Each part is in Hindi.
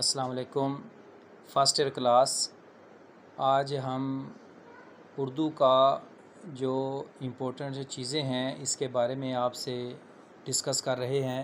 अस्सलाम वालेकुम फर्स्ट ईयर क्लास आज हम उर्दू का जो इम्पोर्टेंट चीज़ें हैं इसके बारे में आपसे डिस्कस कर रहे हैं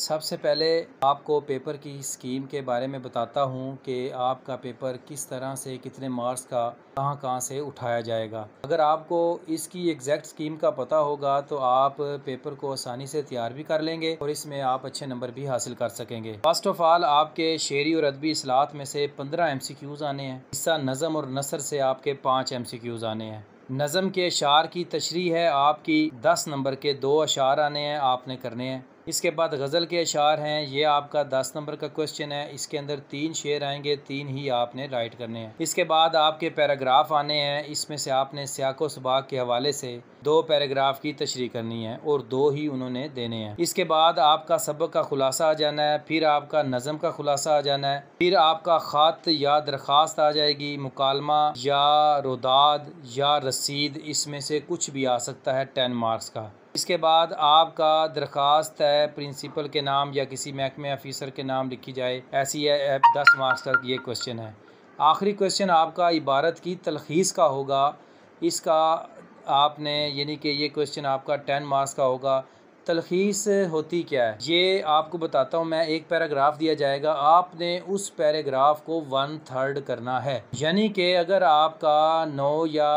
सबसे पहले आपको पेपर की स्कीम के बारे में बताता हूँ कि आपका पेपर किस तरह से कितने मार्क्स का कहाँ कहाँ से उठाया जाएगा अगर आपको इसकी एग्जैक्ट स्कीम का पता होगा तो आप पेपर को आसानी से तैयार भी कर लेंगे और इसमें आप अच्छे नंबर भी हासिल कर सकेंगे फर्स्ट ऑफ ऑल आपके शेरी और अदबी असलात में से पंद्रह एम सी क्यूज़ आने हैं हिस्सा नज़म और नसर से आपके पाँच एम सी क्यूज़ आने हैं नज़म के अशार की तशरी है आपकी दस नंबर के दो अशार आने हैं आपने करने हैं इसके बाद गज़ल के अशार हैं ये आपका दस नंबर का क्वेश्चन है इसके अंदर तीन शेर आएंगे तीन ही आपने राइट करने हैं इसके बाद आपके पैराग्राफ आने हैं इसमें से आपने सियाको सबाक के हवाले से दो पैराग्राफ की तशरी करनी है और दो ही उन्होंने देने हैं इसके बाद आपका सबक का खुलासा आ जाना है फिर आपका नज़म का खुलासा आ जाना है फिर आपका ख़त या दरख्वास्त आ जाएगी मुकालमा या रोदाद या रसीद इसमें से कुछ भी आ सकता है टेन मार्क्स का इसके बाद आपका दरख्वास्त है प्रिंसिपल के नाम या किसी महकमे अफीसर के नाम लिखी जाए ऐसी है दस मार्क्स का ये क्वेश्चन है आखिरी क्वेश्चन आपका इबारत की तलखीस का होगा इसका आपने यानी कि ये क्वेश्चन आपका टेन मार्क्स का होगा तलखीस होती क्या है ये आपको बताता हूँ मैं एक पैराग्राफ दिया जाएगा आपने उस पैराग्राफ को वन थर्ड करना है यानी कि अगर आपका नौ या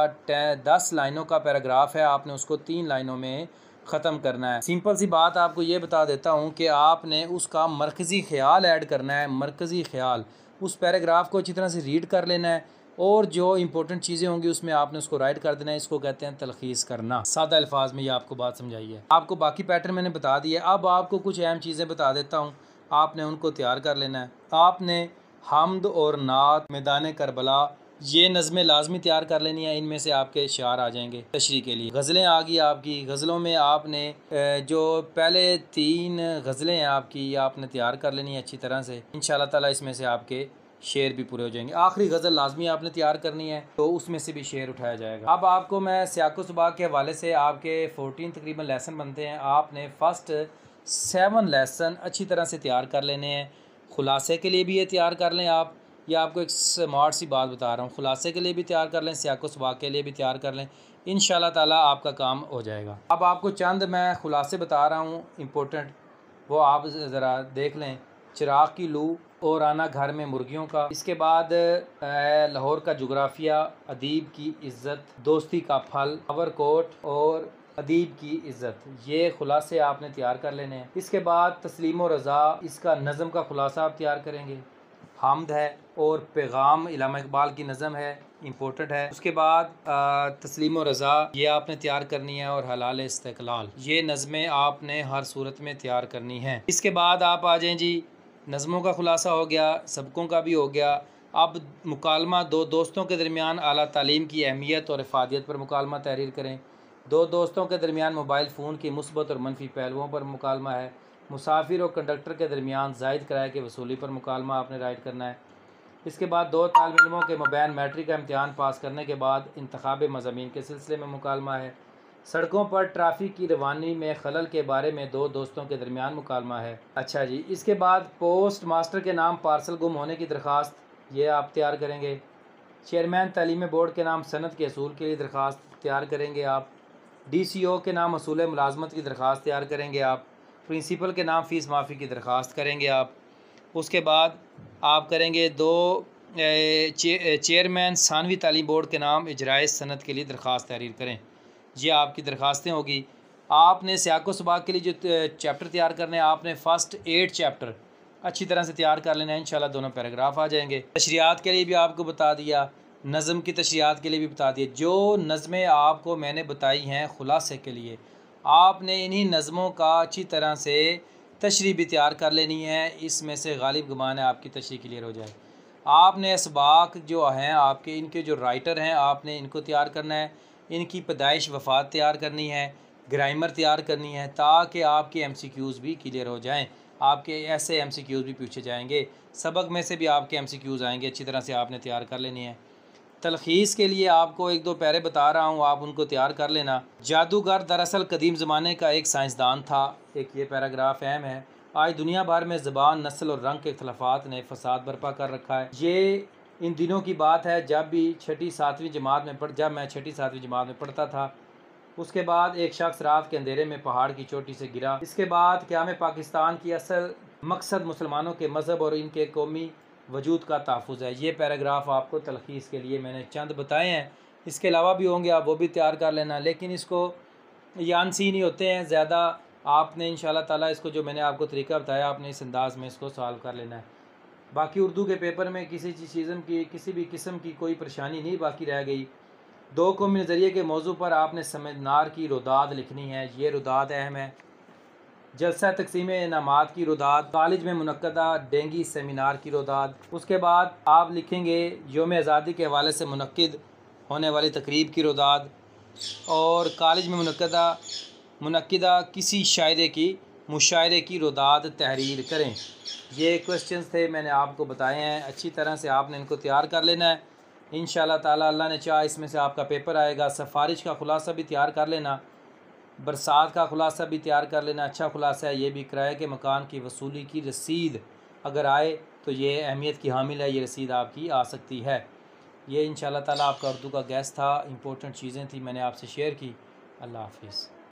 दस लाइनों का पैराग्राफ है आपने उसको तीन लाइनों में ख़त्म करना है सिंपल सी बात आपको ये बता देता हूँ कि आपने उसका मरकज़ी ख्याल ऐड करना है मरकज़ी ख्याल उस पैराग्राफ को अच्छी तरह से रीड कर लेना है और जो इंपॉर्टेंट चीज़ें होंगी उसमें आपने उसको राइट कर देना है इसको कहते हैं तलखीस करना सादा अल्फाज में ये आपको बात समझाई है आपको बाकी पैटर्न मैंने बता दिया अब आपको कुछ अहम चीज़ें बता देता हूँ आपने उनको तैयार कर लेना है आपने हमद और नात मैदान करबला ये नज़में लाजमी तैयार कर लेनी है इनमें से आपके शार आ जाएंगे तशरी के लिए गज़लें आ गई आपकी गज़लों में आपने जो पहले तीन गज़लें हैं आपकी आपने तैयार कर लेनी है अच्छी तरह से इन ताला इसमें से आपके शेर भी पूरे हो जाएंगे आखिरी गज़ल लाजमी आपने तैयार करनी है तो उसमें से भी शेर उठाया जाएगा अब आपको मैं सियाको सुबह के हवाले से आपके फोर्टीन तकरीबन लेसन बनते हैं आपने फ़र्स्ट सेवन लेसन अच्छी तरह से तैयार कर लेने हैं खुलासे के लिए भी ये तैयार कर लें आप या आपको एक स्मार्ट सी बात बता रहा हूँ खुलासे के लिए भी तैयार कर लें सियाको सुबह के लिए भी तैयार कर लें इन ताला आपका काम हो जाएगा अब आपको चंद मैं खुलासे बता रहा हूँ इम्पोर्टेंट वो आप ज़रा देख लें चिराग की लू और आना घर में मुर्गियों का इसके बाद लाहौर का जुग्राफिया अदीब की इज्जत दोस्ती का फल कोट और अदीब की इज्जत ये खुलासे आपने तैयार कर लेने हैं इसके बाद तस्लीम और रज़ा इसका नज़म का खुलासा आप तैयार करेंगे हमद है और पैगाम इलामा इकबाल की नज़म है इम्पोर्टेंट है उसके बाद तस्लीम और रज़ा ये आपने तैयार करनी है और हलाल इस्तलाल ये नज़में आपने हर सूरत में तैयार करनी है इसके बाद आप आ जाए जी नज़मों का ख़ुलासा हो गया सबकों का भी हो गया अब मुकालमा दो दोस्तों के दरमियान अली तालीम की अहमियत और अफादियत पर मुकालमा तहरीर करें दो दोस्तों के दरमियान मोबाइल फ़ोन की मुस्बत और मनफी पहलुओं पर मुकालमा है मुसाफिर और कंडक्टर के दरमियान जायद किराए के वसूली पर मुकालमा आपने राइड करना है इसके बाद दो तालबिलों के मुबैन मैट्रिक का इम्तहान पास करने के बाद इंतब मजामी के सिलसिले में मुकालमा है सड़कों पर ट्रैफिक की रवानी में खलल के बारे में दो दोस्तों के दरमियान मुकालमा है अच्छा जी इसके बाद पोस्ट मास्टर के नाम पार्सल गुम होने की दरख्वास्त ये आप तैयार करेंगे चेयरमैन तलीम बोर्ड के नाम सनत के असूल के लिए दरख्वास्त तैयार करेंगे आप डी सी ओ के नाम असूल मुलाजमत की दरख्वास्त तैयार करेंगे आप प्रिंसिपल के नाम फ़ीस माफ़ी की दरख्वास्त करेंगे आप उसके बाद आप करेंगे दो चेयरमैन सानवी तालीम बोर्ड के नाम इजराए सनत के लिए दरख्वास्त तहरीर करें ये आपकी दरख्वास्तें होगी आपने सियाको सबाक के लिए जो चैप्टर तैयार करने हैं आपने फ़र्स्ट एट चैप्टर अच्छी तरह से तैयार कर लेना है इन दोनों पैराग्राफ आ जाएंगे तशरियात के लिए भी आपको बता दिया नज़म की तशरियात के लिए भी बता दिया जो नज़में आपको मैंने बताई हैं ख़ुलासे के लिए आपने इन्हीं नज़मों का अच्छी तरह से तशरी भी तैयार कर लेनी है इसमें से गालिब गुमान है आपकी तशरी क्लियर हो जाए आपने इसबाक जो हैं आपके इनके जो राइटर हैं आपने इनको तैयार करना है इनकी पैदाइश वफात तैयार करनी है ग्रामर तैयार करनी है ताकि आपके एम सी क्यूज़ भी क्लियर हो जाएँ आपके ऐसे एम सी क्यूज़ भी पूछे जाएंगे सबक में से भी आपके एम सी क्यूज़ आएंगे अच्छी तरह से आपने तैयार कर लेनी है तलखीस के लिए आपको एक दो पैरे बता रहा हूँ आप उनको तैयार कर लेना जादूगर दरअसल कदीम ज़माने का एक साइंसदान था एक ये पैराग्राफ अहम है आज दुनिया भर में ज़बान नस्ल और रंग के अखलाफात ने फसाद बर्पा कर रखा है ये इन दिनों की बात है जब भी छठी सातवीं जमात में पढ़ जब मैं छठी सातवीं जमात में पढ़ता था उसके बाद एक शख्स रात के अंधेरे में पहाड़ की चोटी से गिरा इसके बाद क्या मैं पाकिस्तान की असल मकसद मुसलमानों के मज़हब और इनके कौमी वजूद का तहफ़ है ये पैराग्राफ आपको तलखीस के लिए मैंने चंद बताए हैं इसके अलावा भी होंगे आप वो भी तैयार कर लेना लेकिन इसको यानसी नहीं होते हैं ज़्यादा आपने इन ताला इसको जो मैंने आपको तरीका बताया आपने इस अंदाज़ में इसको सॉल्व कर लेना है बाकी उर्दू के पेपर में किसी चीज़ की किसी भी किस्म की कोई परेशानी नहीं बाकी रह गई दो कौमी नज़रिए के मौजू पर आपने समझनार की रुदाद लिखनी है ये रुदाद अहम है जलसा तकसीम इनामत की रुदाद कॉलेज में मनदा डेंगी सेमिनार की रुदाद उसके बाद आप लिखेंगे योम आज़ादी के हवाले से मनद होने वाली तकरीब की रुदाद और कॉलेज में मनदा मनदा किसी शायरे की मुशायरे की रुदाद तहरीर करें ये क्वेश्चन थे मैंने आपको बताए हैं अच्छी तरह से आपने इनको तैयार कर लेना है इन ताला अल्लाह ने चाह इसमें से आपका पेपर आएगा सफारिश का ख़ुलासा भी तैयार कर लेना बरसात का ख़ुलासा भी तैयार कर लेना अच्छा खुलासा है ये भी किराए के मकान की वसूली की रसीद अगर आए तो ये अहमियत की हामिल है ये रसीद आपकी आ सकती है ये इन तला आपका उर्दू का गैस था इंपॉर्टेंट चीज़ें थी मैंने आपसे शेयर की अल्लाह हाफिज़